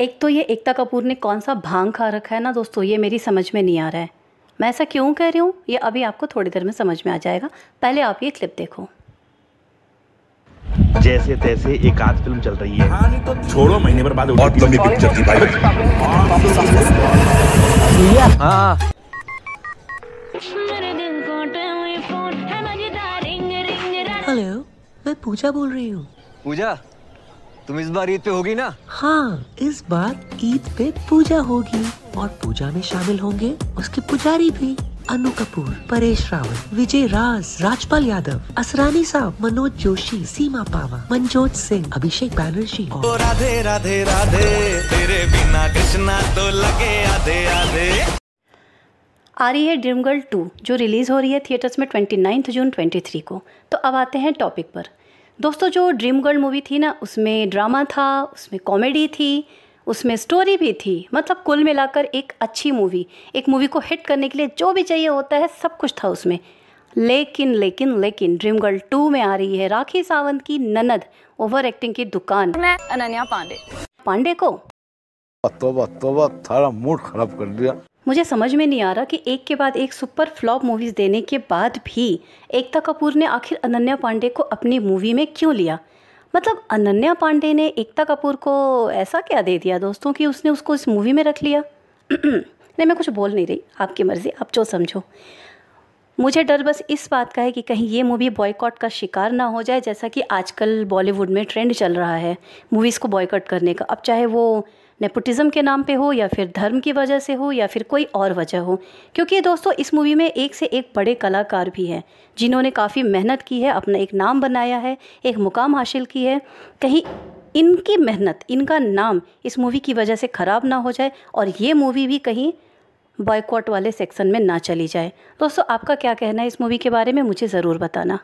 एक तो ये एकता कपूर ने कौन सा भांग खा रखा है ना दोस्तों ये मेरी समझ में नहीं आ रहा है मैं ऐसा क्यों कह रही हूँ ये अभी आपको थोड़ी देर में समझ में आ जाएगा पहले आप ये क्लिप देखो जैसे तैसे एक आध फिल्म चल रही है तो छोड़ो महीने पर बाद और लंबी पिक्चर थी भाई हेलो हाँ। हाँ। मैं पूजा बोल रही हूँ पूजा तुम इस बार ईद पे होगी ना हाँ इस बार ईद पे पूजा होगी और पूजा में शामिल होंगे उसके पुजारी भी अनु कपूर परेश रावल विजय राज राजपाल यादव असरानी साहब मनोज जोशी सीमा पावा मनजोत सिंह अभिषेक बैनर्जी और तो राधे राधे राधे तेरे बिना कृष्णा तो लगे आधे आधे आ रही है ड्रीम गर्ल टू जो रिलीज़ हो रही है थिएटर्स में twenty ninth June twenty three को तो अब आते हैं टॉपिक पर दोस्तों जो ड्रीम गर्ल मूवी थी ना उसमें ड्रामा था उसमें कॉमेडी थी उसमें स्टोरी भी थी मतलब कुल मिलाकर एक अच्छी मूवी एक मूवी को हिट करने के लिए जो भी चाहिए होता है सब कुछ था उसमें लेकिन लेकिन लेकिन ड्रीम गर्ल टू में आ रही है राखी सावंत की ननद ओवर एक्टिंग की दुकान मैं अनन्या पांडे पांडे को बत्तो बत्तो बत्तो मूड खराब कर दिया मुझे समझ में नहीं आ रहा कि एक के बाद एक सुपर फ्लॉप मूवीज़ देने के बाद भी एकता कपूर ने आखिर अनन्या पांडे को अपनी मूवी में क्यों लिया मतलब अनन्या पांडे ने एकता कपूर को ऐसा क्या दे दिया दोस्तों कि उसने उसको इस मूवी में रख लिया नहीं मैं कुछ बोल नहीं रही आपकी मर्ज़ी आप जो समझो मुझे डर बस इस बात का है कि कहीं ये मूवी बॉयकॉट का शिकार ना हो जाए जैसा कि आजकल बॉलीवुड में ट्रेंड चल रहा है मूवीज़ को बॉयकॉट करने का अब चाहे वो नेपोटिज्म के नाम पे हो या फिर धर्म की वजह से हो या फिर कोई और वजह हो क्योंकि दोस्तों इस मूवी में एक से एक बड़े कलाकार भी हैं जिन्होंने काफ़ी मेहनत की है अपना एक नाम बनाया है एक मुकाम हासिल की है कहीं इनकी मेहनत इनका नाम इस मूवी की वजह से ख़राब ना हो जाए और ये मूवी भी कहीं बॉयकॉट वाले सेक्शन में ना चली जाए दोस्तों आपका क्या कहना है इस मूवी के बारे में मुझे ज़रूर बताना